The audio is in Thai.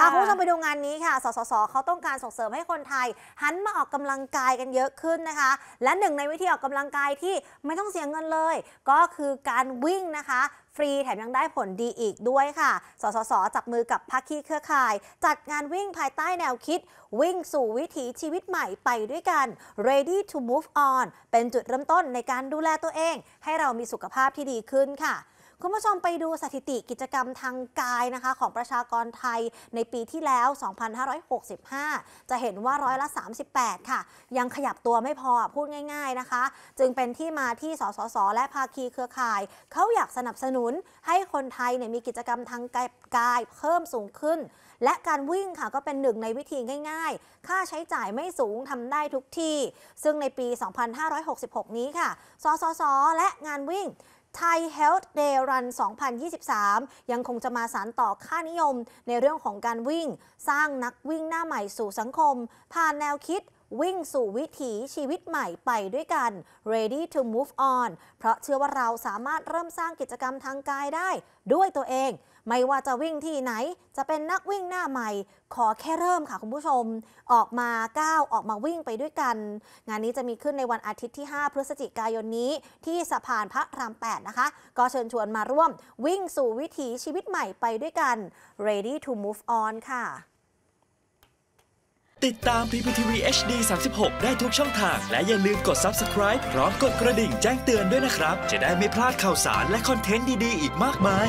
ค่ะคุณผู้ชมไปดูงานนี้ค่ะ สสส เขาต้องการส่งเสริมให้คนไทย หันมาออกกำลังกายกันเยอะขึ้นนะคะ และหนึ่งในวิธีออกกำลังกายที่ไม่ต้องเสียเงินเลย ก็คือการวิ่งนะคะ ฟรีแถมยังได้ผลดีอีกด้วยค่ะ สสส จับมือกับภาคีเครือข่าย จัดงานวิ่งภายใต้แนวคิด วิ่งสู่วิถีชีวิตใหม่ไปด้วยกัน ready to move on เป็นจุดเริ่มต้นในการดูแลตัวเอง ให้เรามีสุขภาพที่ดีขึ้นค่ะคุณผู้ชมไปดูสถิติกิจกรรมทางกายนะคะของประชากรไทยในปีที่แล้ว 2565 จะเห็นว่าร้อยละ 38 ค่ะ ยังขยับตัวไม่พอ พูดง่าย ๆนะคะ จึงเป็นที่มาที่สสส และภาคีเครือข่าย เขาอยากสนับสนุนให้คนไทยเนี่ยมีกิจกรรมทางกายเพิ่มสูงขึ้น และการวิ่งค่ะก็เป็นหนึ่งในวิธีง่ายๆ ค่าใช้จ่ายไม่สูงทำได้ทุกที่ ซึ่งในปี 2566 นี้ค่ะ สสส และงานวิ่งไทย Health Day Run 2023 ยังคงจะมาสารต่อค่านิยม ในเรื่องของการวิ่ง สร้างนักวิ่งหน้าใหม่สู่สังคม ผ่านแนวคิดวิ่งสู่วิถีชีวิตใหม่ไปด้วยกัน ready to move on เพราะเชื่อว่าเราสามารถเริ่มสร้างกิจกรรมทางกายได้ด้วยตัวเองไม่ว่าจะวิ่งที่ไหนจะเป็นนักวิ่งหน้าใหม่ ขอแค่เริ่มค่ะคุณผู้ชม ออกมาก้าว ออกมาวิ่งไปด้วยกัน งานนี้จะมีขึ้นในวันอาทิตย์ที่ 5 พฤศจิกายนนี้ ที่สะพานพระราม8นะคะ ก็เชิญชวนมาร่วม วิ่งสู่วิถีชีวิตใหม่ไปด้วยกัน ready to move on ค่ะติดตาม PPTV HD 36 ได้ทุกช่องทาง และอย่าลืมกด subscribe พร้อมกดกระดิ่งแจ้งเตือนด้วยนะครับ จะได้ไม่พลาดข่าวสารและคอนเทนต์ดีๆอีกมากมาย